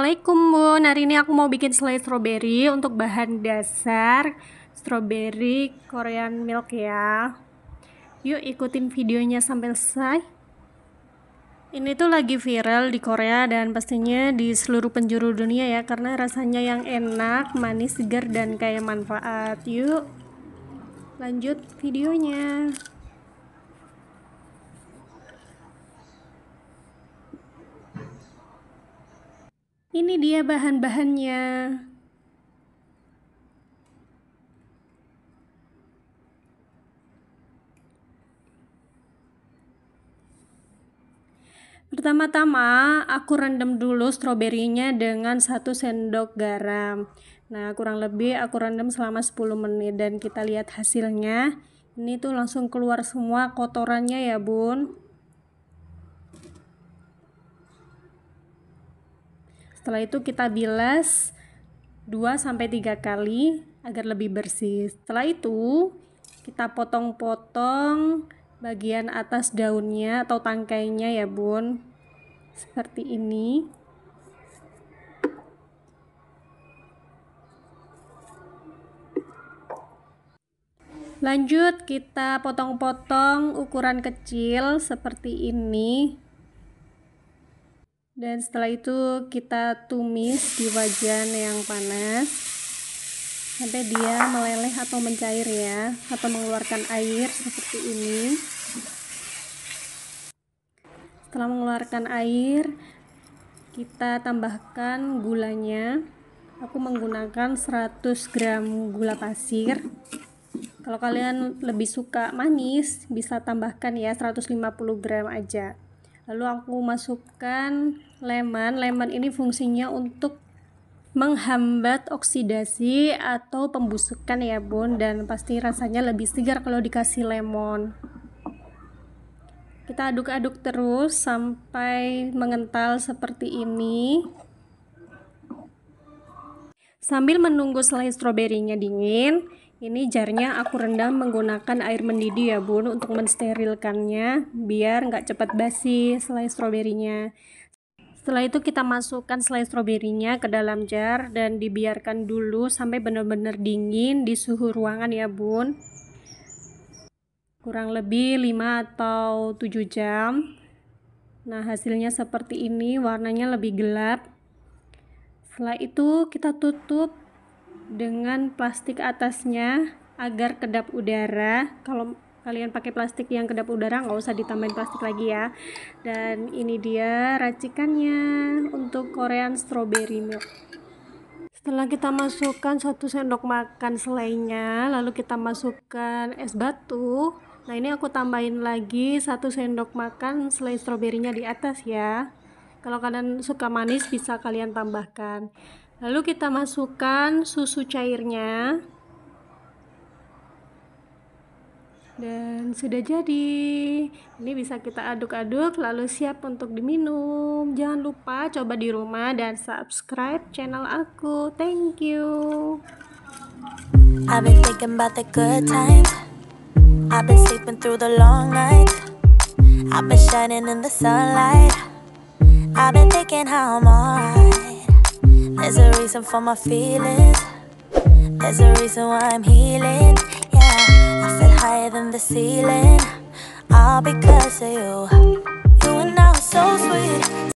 Assalamualaikum Bun, hari ini aku mau bikin selai strawberry Untuk bahan dasar strawberry Korean milk ya Yuk ikutin videonya sampai selesai Ini tuh lagi viral di Korea dan pastinya di seluruh penjuru dunia ya Karena rasanya yang enak, manis, segar, dan kayak manfaat Yuk lanjut videonya Ini dia bahan-bahannya. Pertama-tama aku rendam dulu stroberinya dengan 1 sendok garam. Nah, kurang lebih aku rendam selama 10 menit dan kita lihat hasilnya. Ini tuh langsung keluar semua kotorannya ya, Bun. Setelah itu kita bilas 2 3 kali agar lebih bersih. Setelah itu kita potong-potong bagian atas daunnya atau tangkainya ya, Bun. Seperti ini. Lanjut kita potong-potong ukuran kecil seperti ini dan setelah itu kita tumis di wajan yang panas sampai dia meleleh atau mencair ya atau mengeluarkan air seperti ini setelah mengeluarkan air kita tambahkan gulanya aku menggunakan 100 gram gula pasir kalau kalian lebih suka manis bisa tambahkan ya 150 gram aja lalu aku masukkan lemon lemon ini fungsinya untuk menghambat oksidasi atau pembusukan ya bun dan pasti rasanya lebih segar kalau dikasih lemon kita aduk-aduk terus sampai mengental seperti ini sambil menunggu selai stroberinya dingin ini jarnya aku rendam menggunakan air mendidih ya bun untuk mensterilkannya biar nggak cepat basi selai stroberinya. Setelah itu kita masukkan selai stroberinya ke dalam jar dan dibiarkan dulu sampai benar-benar dingin di suhu ruangan ya bun. Kurang lebih 5 atau 7 jam. Nah hasilnya seperti ini warnanya lebih gelap. Setelah itu kita tutup dengan plastik atasnya agar kedap udara. Kalau kalian pakai plastik yang kedap udara nggak usah ditambahin plastik lagi ya dan ini dia racikannya untuk Korean strawberry milk setelah kita masukkan satu sendok makan selainya lalu kita masukkan es batu nah ini aku tambahin lagi satu sendok makan selai stroberinya di atas ya kalau kalian suka manis bisa kalian tambahkan Lalu kita masukkan susu cairnya. Dan sudah jadi. Ini bisa kita aduk-aduk lalu siap untuk diminum. Jangan lupa coba di rumah dan subscribe channel aku. Thank you. I've been thinking about the good times. I've been sleeping through the long nights. I've been shining in the sunlight. I've been thinking how I'm alright. There's a reason for my feelings. There's a reason why I'm healing. Yeah, I feel higher than the ceiling. All because of you. You and I were so sweet.